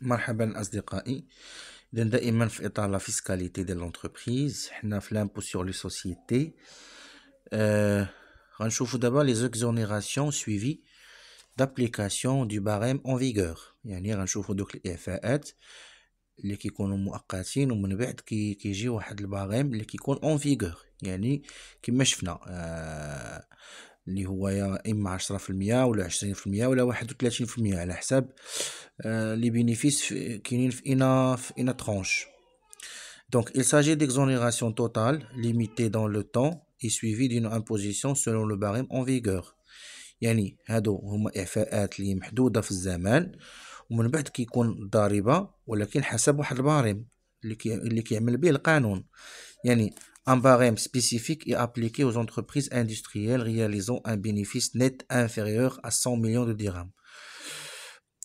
Marhaban Azdekani, il est en train de la fiscalité de l'entreprise, il est en l'impôt sur les sociétés. Il euh, faut d'abord les exonérations suivies d'application du barème en vigueur. Il faut donc l'EFAED, l'équipe qui gère le barème, l'équipe qui est en vigueur. Il faut que je me souvienne. اللي هو يا اما 10% ولا 20% ولا 31% على حساب آه، لي بينيفيس كاينين في انا في انا ترونش دونك il s'agit d'exonération totale limitée dans le temps et suivie d'une imposition selon le barème en vigueur. يعني هادو هما إعفاءات اللي محدودة في الزمان ومن بعد كيكون الضريبة ولكن حسب واحد البارم اللي كي اللي كيعمل به القانون يعني Un barème spécifique est appliqué aux entreprises industrielles réalisant un bénéfice net inférieur à 100 millions de dirhams.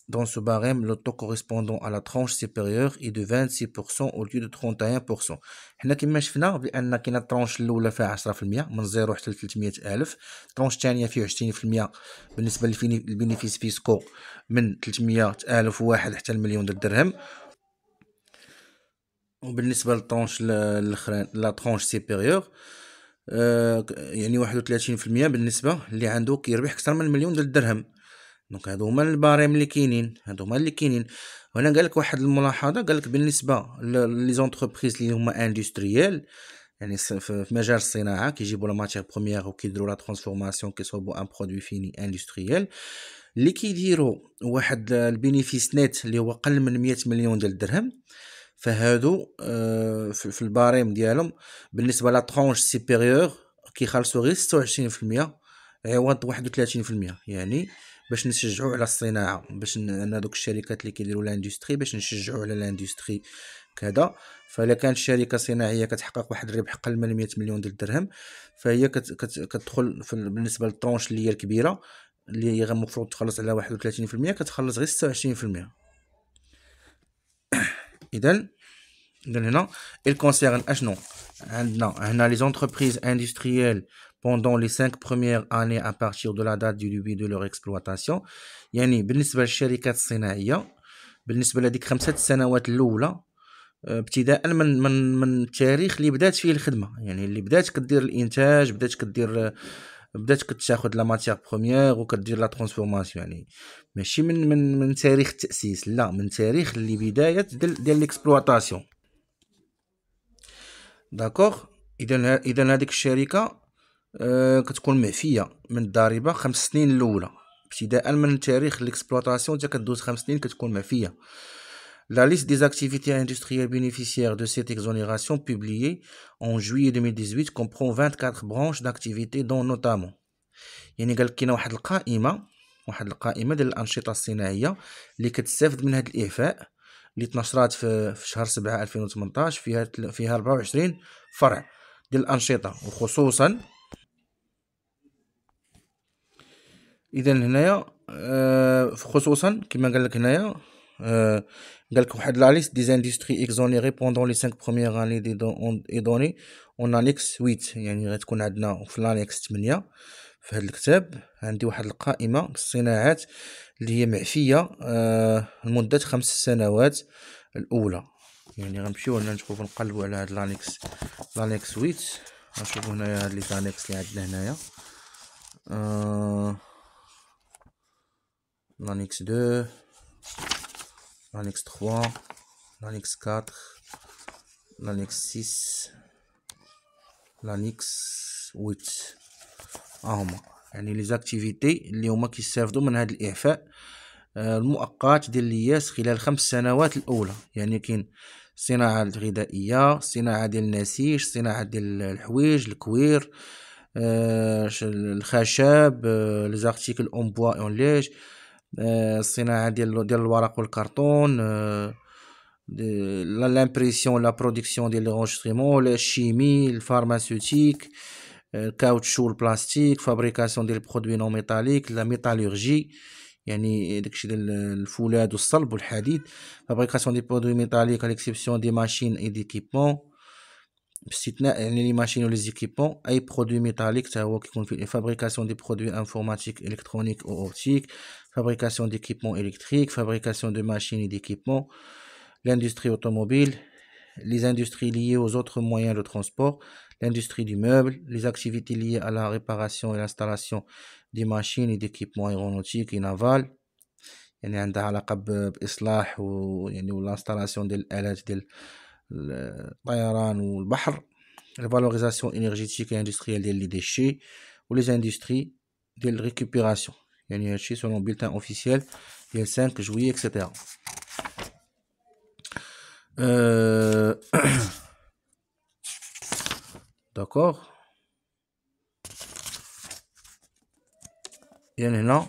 Dans ce barème, le taux correspondant à la tranche supérieure est de 26% au lieu de 31%. Nous حنا كما شفنا بان tranche الترونش de فيها 10% de 0 حتى 300000 الترونش الثانيه de 20% fiscaux, de فيسكو من à واحد million de dirhams. وبالنسبه للطونش الاخرين لا طونش سيبيريور آه، يعني واحد وتلاتين في المية بالنسبه اللي عنده كيربح اكثر من مليون ديال الدرهم دونك هادو هما الباريم اللي كاينين هادو هما اللي كاينين وهنا قال لك واحد الملاحظه قال لك بالنسبه لي زونتربريز اللي هما اندستريال يعني في مجال الصناعه كيجيبوا لا ماتير بروميير وكيديروا لا ترانسفورماسيون كيصوبوا ان برودوي فيني اندستريال اللي كيديروا واحد البينيفيس نت اللي هو قل من 100 مليون ديال الدرهم فهادو آه، في الباريم ديالهم بالنسبه لا ترونش سيبيريور كيخلصوا غير 26% عوض 31% يعني باش نشجعوا على الصناعه باش انا دوك الشركات اللي كيديروا لاندستري باش نشجعوا على لاندستري كذا فلا كانت شركه صناعيه كتحقق واحد الربح قل من 100 مليون ديال الدرهم فهي كت كت كتدخل في بالنسبه للترونش اللي هي الكبيره اللي هي المفروض تخلص على 31% كتخلص غير 26% Il concerne ah, ah, hein, les entreprises industrielles pendant les cinq premières années à partir de la date du début de leur exploitation. Il y a des entreprises industrielles pendant les cinq premières années à partir de la date du début de leur exploitation. Il y a des entreprises industrielles qui ont été créées. بدات كتاخذ لا ماتيغ بروميير وكدير لا ترانسفورماسيون يعني ماشي من من من تاريخ التاسيس لا من تاريخ اللي بدايه ديال ليكسبلواتاسيون داكوغ اذا اذا هذيك الشركه آه، كتكون معفيه من الضريبه خمس سنين الاولى ابتداء من تاريخ ليكسبلواتاسيون حتى كدوز خمس سنين كتكون معفيه La liste des activités industrielles bénéficiaires de cette exonération publiée en juillet 2018 comprend 24 branches d'activités dont notamment يعني قال كاينه واحد القائمه واحد القائمه ديال الانشطه الصناعيه اللي كتستافد من هذا الاعفاء اللي تنشرات في, في شهر 7 2018 فيها فيها 24 فرع ديال الانشطه وخصوصا اذا هنايا خصوصا كما قال لك هنايا قال لك واحد لا ليست دي زاندستري اكزونيري بوندون لي 5 بروميير اني دي دون اي دوني اون انيكس 8 يعني غتكون عندنا في لانيكس 8 في هذا الكتاب عندي واحد القائمه بالصناعات اللي هي معفيه آه لمده خمس سنوات الاولى يعني غنمشيو هنا نشوف نقلبوا على هذا لانيكس لانيكس 8 غنشوفوا هنايا هاد لي زانيكس اللي عندنا هنايا آه لانيكس 2 l'annexe 3, l'annexe 4, l'annexe 6 l'annexe 8 ها هما يعني لي زاكتيفيتي اللي هما كيستافدوا من هذا الاعفاء آه، المؤقت ديال الياس خلال خمس سنوات الاولى يعني كاين الصناعه الغذائيه الصناعه ديال النسيج الصناعه ديال الحويج الكوير آه، الخشب لي زارتيكل اون بوا اون ليج Euh, the Waul euh, l'impression, la production des la chimie, chimie, pharmaceutique, le euh, plastique, fabrication des produits non métalliques, la métallurgie, la fabrication des produits métalliques à l'exception des machines et fabrication des produits métalliques à l'exception des produits et information, the des fabrication d'équipements électriques, fabrication de machines et d'équipements, l'industrie automobile, les industries liées aux autres moyens de transport, l'industrie du meuble, les activités liées à la réparation et l'installation des machines et d'équipements aéronautiques et navals. يعني عندها la valorisation énergétique et industrielle des déchets ou les industries de récupération. Selon le bulletin officiel, euh, il y a le 5 juillet, etc. D'accord, et maintenant,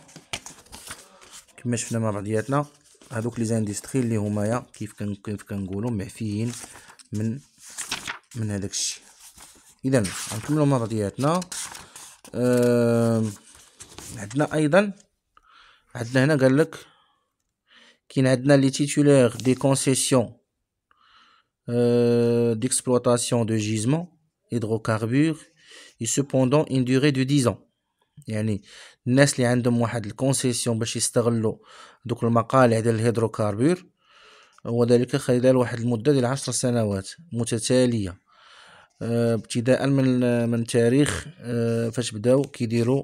je suis venu mardi à l'époque. Les industries, les roumaillards qui font que le goulot, mais fille, une ménage, et d'un autre, mardi à l'époque. عندنا ايضا عندنا هنا قال لك كاين عندنا لي تيتولير دي كونسيسيون euh, d'exploitation de gisements hydrocarbures et cependant une durée de 10 ans يعني الناس اللي عندهم واحد الكونسيسيون باش يستغلوا دوك المقالع ديال الهيدروكاربور وذلك خلال واحد المده ديال 10 سنوات متتاليه آه، ابتداء من من تاريخ آه، فاش بداو كيديروا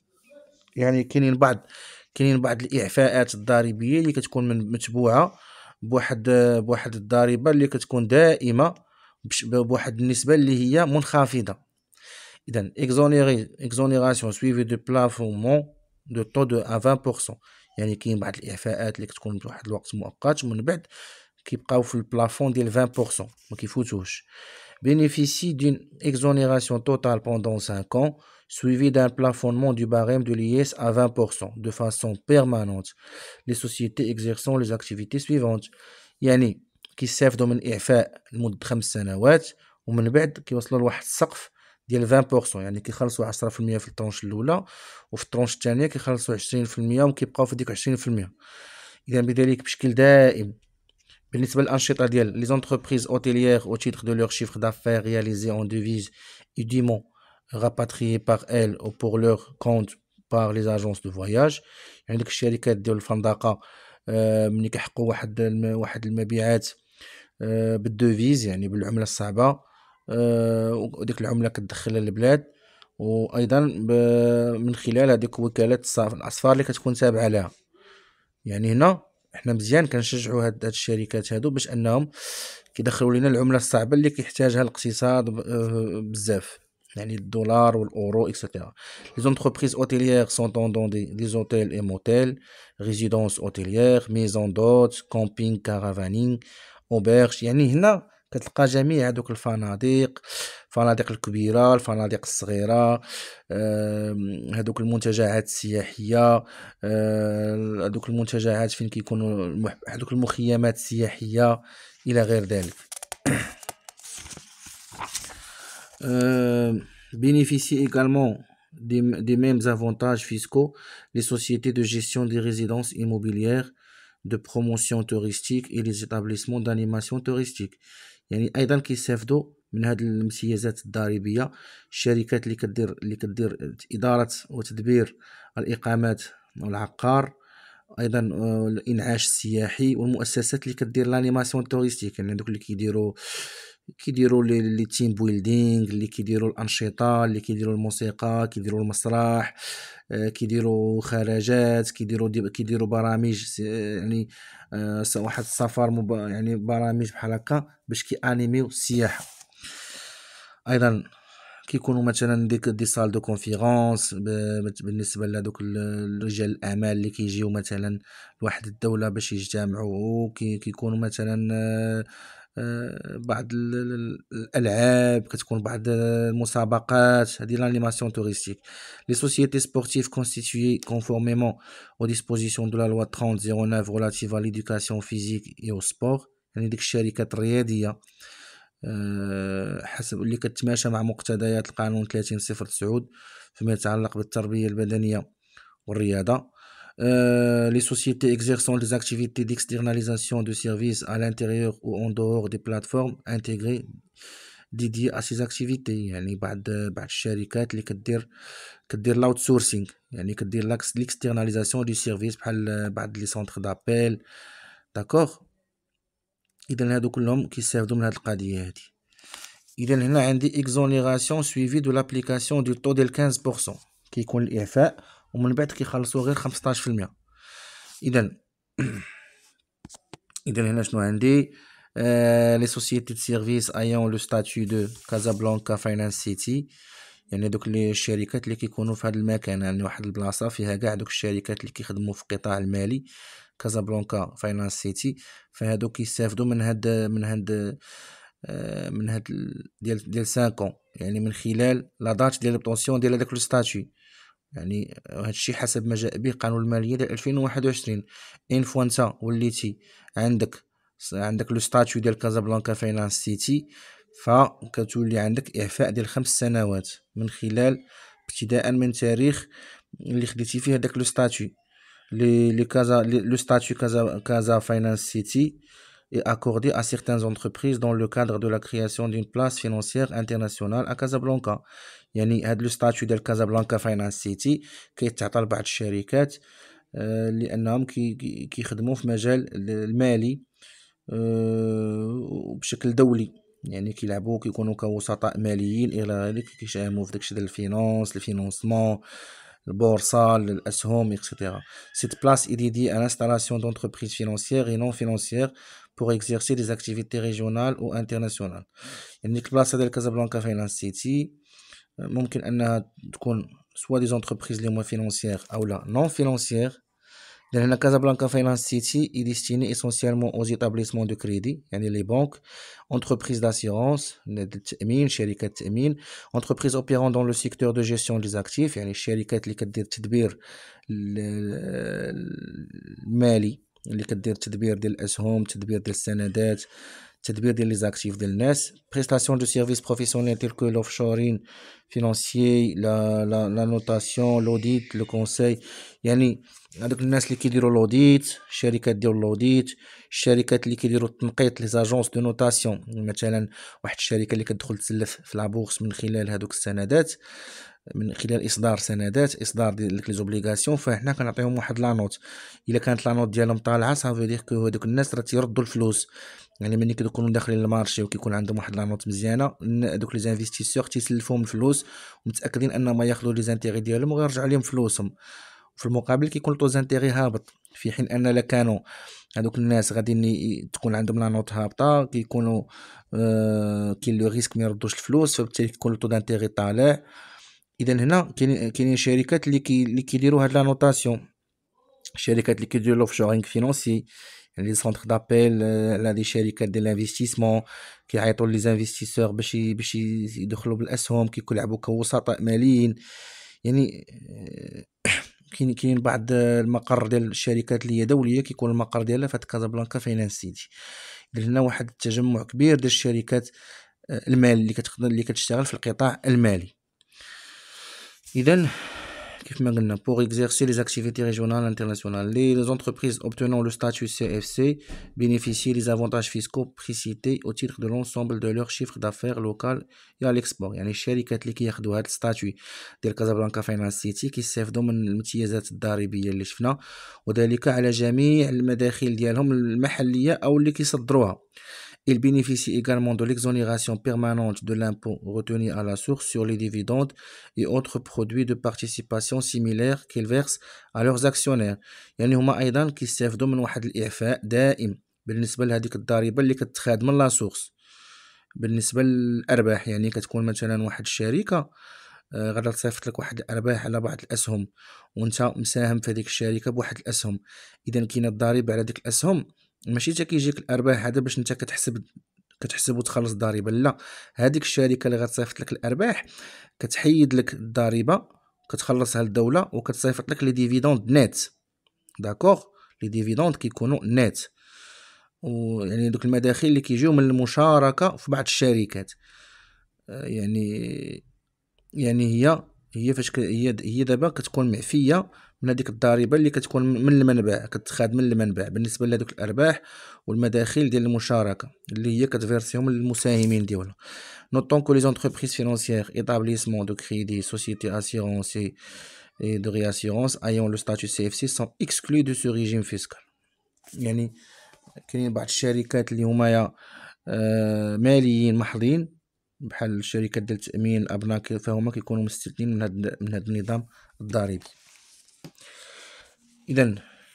يعني كاينين بعض كاينين بعض الاعفاءات الضريبيه اللي كتكون من متبوعه بواحد بواحد الضريبه اللي كتكون دائمه بواحد النسبه اللي هي منخفضه اذا اكزونيري اكزونيراسيون سويفي دو بلافومون دو طو دو 20% يعني كاين بعض الاعفاءات اللي كتكون بواحد الوقت مؤقت ومن بعد كيبقاو في البلافون ديال 20% ما كيفوتوش bénéficient d'une exonération totale pendant 5 ans, suivie d'un plafonnement du barème de l'IS à 20% de façon permanente. Les sociétés exerçant les activités suivantes. يعني كيستافدوا من إعفاء لمدة خمس سنوات ومن بعد كيوصلوا لواحد السقف ديال 20% يعني كيخلصوا 10% في الطونش الاولى وفي الطونش الثانيه كيخلصوا 20% وكيبقاو في ديك 20% اذا بذلك بشكل دائم بالنسبه للانشطه ديال لي زونتربريز اوتيليير او تيتر دو لور شيفر دافير رياليزي اون ديفيز اي ديمون rapatriés par او ou pour كونت compte لي les دو فواياج voyage عندك الشركات ديال الفندقه ملي كيحقو واحد واحد المبيعات بالدوفيز يعني بالعمله الصعبه وديك العمله كدخلها للبلاد وايضا من خلال هذيك وكالات الاسفار اللي كتكون تابعه لها يعني هنا احنا مزيان كنشجعوا هاد, الشركات هادو باش انهم كيدخلوا لنا العمله الصعبه اللي كيحتاجها الاقتصاد آه، بزاف يعني الدولار والاورو اكسيتيرا لي زونتربريز اوتيليير سون طوندون دي لي زوتيل اي موتيل ريزيدونس اوتيليير ميزون دوت كامبينغ كارافانينغ اوبرج يعني هنا كتلقى جميع هذوك الفنادق الفنادق الكبيرة الفنادق الصغيرة هذوك المنتجعات السياحيه هذوك المنتجعات فين كيكونوا هذوك المخيمات السياحيه الى غير ذلك bénéficient également des, des mêmes avantages fiscaux les sociétés de gestion des résidences immobilières de promotion touristique et les établissements d'animation touristique. يعني ايضا كيستافدوا من هذه الامتيازات الضريبيه الشركات اللي كدير اللي كدير اداره وتدبير الاقامات والعقار ايضا آه، الانعاش السياحي والمؤسسات اللي كدير لانيماسيون توريستيك يعني دوك اللي كيديروا كيديروا لي تيم بويلدينغ اللي كيديروا الانشطه اللي كيديروا الموسيقى كيديروا المسرح آه، كيديروا خرجات كيديروا كيديروا برامج يعني آه، واحد السفر يعني برامج بحال هكا باش كي انيميو السياحه ايضا كيكونوا مثلا ديك دي سال دو كونفيرونس بالنسبه لهذوك رجال الاعمال اللي كيجيو مثلا لواحد الدوله باش يجتمعوا كيكونوا مثلا آه، آه، بعض الالعاب كتكون بعض المسابقات هذه لانيماسيون توريستيك لي سوسيتي سبورتيف كونستيتوي كونفورميمون او ديسبوزيسيون دو لا لوا 3009 ريلاتيف ا ليدوكاسيون فيزيك اي او سبور يعني ديك الشركات الرياضيه آه، حسب اللي كتماشى مع مقتضيات القانون 30 صفر تسعود فيما يتعلق بالتربيه البدنيه والرياضه Euh, les sociétés exerçant des activités d'externalisation de services à l'intérieur ou en dehors des plateformes intégrées dédiées à ces activités Il y a الشركات l'outsourcing l'externalisation du service بحال بعض d'appel d'accord دابيل il اذا des كلهم كيستافدوا من Il y a عندي exonération suivie de l'application du taux de 15% qui le IFA. ومن بعد كيخلصوا غير 15% اذا اذا هنا شنو عندي لي سوسيتي دو سيرفيس ايون لو ستاتيو دو كازابلانكا فاينانس سيتي يعني دوك لي الشركات اللي كيكونوا في هذا المكان يعني واحد البلاصه فيها كاع دوك الشركات اللي كيخدموا في القطاع المالي كازابلانكا فاينانس سيتي فهادو كيستافدوا من هاد من هاد آه، من هاد ديال ديال 5 يعني من خلال لا دات ديال البونسيون ديال هذاك لو ستاتيو يعني هادشي حسب ما جاء به قانون الماليه ديال 2021 ان فوا نتا وليتي عندك عندك لو ستاتيو ديال كازابلانكا فاينانس سيتي فكتولي عندك اعفاء ديال خمس سنوات من خلال ابتداء من تاريخ اللي خديتي فيه هذاك لو ستاتيو لي لي كازا لو ستاتيو كازا كازا فاينانس سيتي اي اكوردي ا certaines entreprises دون لو كادر دو لا كرياسيون دون place فينانسيير انترناسيونال ا كازابلانكا يعني هاد لو ستاتيو ديال كازابلانكا فاينانس سيتي كيتعطى لبعض الشركات آه، لانهم كيخدموا كي في مجال المالي آه بشكل دولي يعني كيلعبوا كيكونوا كوسطاء ماليين الى ذلك كيساهموا في داكشي ديال الفينونس الفينونسمون البورصه الاسهم اكسيتيرا سيت بلاس ايديدي ان انستالاسيون دونتربريز فينانسيير اي نون فينانسيير pour exercer des activités régionales ou internationales. Il y a une place de Casablanca soit des entreprises les financières ou non financières. La Casablanca Finance City est destinée essentiellement aux établissements de crédit, les banques, entreprises d'assurance, les les entreprises dans le secteur de gestion des actifs, les les les les les تدبير ديال لي زاكتيف ديال الناس بريستاسيون دو سيرفيس بروفيسيونيل تيل كو لوفشورين فينانسيي لا لا لا نوتاسيون لوديت لو كونساي يعني هذوك الناس اللي كيديروا لوديت الشركات ديال لوديت الشركات اللي كيديروا التنقيط لي زاجونس دو نوتاسيون مثلا واحد الشركه اللي كتدخل تسلف في لابورس من خلال هذوك السندات من خلال اصدار سندات اصدار ديال لي زوبليغاسيون فهنا كنعطيهم واحد لا نوت الا كانت لا نوت ديالهم طالعه سافو دير كو هذوك الناس راه تيردوا الفلوس يعني ملي كيكونوا داخلين المارشي وكيكون عندهم واحد لانوت مزيانه دوك لي زانفيستيسور تيسلفوهم الفلوس ومتاكدين ان ما ياخذوا لي زانتيغي ديالهم وغيرجعوا لهم فلوسهم في المقابل كيكون لو زانتيغي هابط في حين ان لا كانوا هذوك الناس غادي تكون عندهم لا نوت هابطه كيكونوا آه كاين لو ريسك ما يردوش الفلوس فبالتالي كيكون لو دانتيغي طالع اذا هنا كاينين شركات اللي كي اللي كيديروا هاد لا نوتاسيون شركات اللي كيديروا لوفشورينغ فينونسي يعني لي سونتر دابيل على دي شركات ديال الانفستيسمون كيعيطوا لي زانفستيسور باش باش يدخلوا بالاسهم لعبوا كوسطاء ماليين يعني آه، كاين كاين بعض المقر ديال الشركات اللي هي دوليه كيكون المقر ديالها فهاد كازابلانكا فاينانس سيتي دير هنا واحد التجمع كبير ديال الشركات آه، المال اللي كتخدم اللي كتشتغل في القطاع المالي اذا كيف ما قلنا pour exercer les activités régionales internationales les entreprises obtenant le statut CFC bénéficient des avantages fiscaux précités au titre de l'ensemble de leur chiffre d'affaires local et à l'export يعني الشركات اللي كياخذوا هذا الستاتيو ديال كازابلانكا فاينانس سيتي كيستافدوا من الامتيازات الضريبيه اللي شفنا وذلك على جميع المداخيل ديالهم المحليه او اللي كيصدروها Il bénéficie également de l'exonération permanente de l'impôt retenu à la source sur les dividendes et autres produits de participation similaires qu'ils versent à leurs actionnaires Il y يعني هما ايضا كيستافدوا de واحد الاعفاء دائم بالنسبه لهذيك الضريبه اللي كتخاد من لا سورس بالنسبه للارباح يعني كتكون مثلا واحد الشركه غادا تصيفط لك واحد الارباح على بعض الاسهم وانت مساهم في هذيك الشركه بواحد الاسهم اذا كاينه الضريبه على ديك الاسهم ماشي حتى كيجيك الارباح هذا باش انت كتحسب كتحسب وتخلص الضريبه لا هذيك الشركه اللي غتصيفط لك الارباح كتحيد لك الضريبه كتخلصها للدوله وكتصيفط لك لي ديفيدوند نت داكوغ لي ديفيدوند كيكونوا نت ويعني دوك المداخيل اللي كيجيو من المشاركه في بعض الشركات آه، يعني يعني هي هي فاش هي هي دابا كتكون معفيه من هذيك الضريبه اللي كتكون من المنبع كتخاد من المنبع بالنسبه لهذوك الارباح والمداخل ديال المشاركه اللي هي كتفيرسيهم للمساهمين ديولا نوطون كو لي زونتربريز فينانسيير ايتابليسمون دو كريدي سوسيتي اسيرونس et ايون لو ستاتو سي اف سي سون اكسكلو دو سو ريجيم فيسكال يعني كاينين بعض الشركات اللي هما يا ماليين محضين بحال الشركات ديال التامين الابناك فهما كيكونوا مستثنين من هذا من هذا النظام الضريبي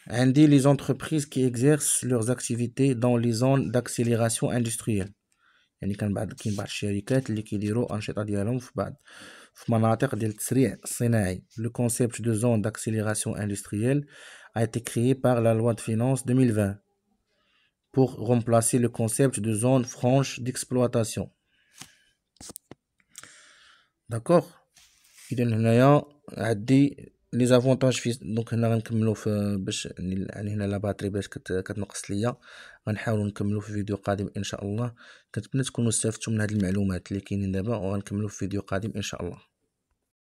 Indi, les entreprises qui exercent leurs activités dans les zones d'accélération industrielle. le concept de zone d'accélération industrielle a été créé par la loi de finances 2020 pour remplacer le concept de zone franche d'exploitation. D'accord Il a لي زافونتاج في دونك هنا غنكملو في باش يعني, يعني هنا لا باتري كت... كتنقص ليا غنحاولو نكملو في فيديو قادم ان شاء الله كنتمنى تكونوا استفدتوا من هاد المعلومات اللي كاينين دابا وغنكملو في فيديو قادم ان شاء الله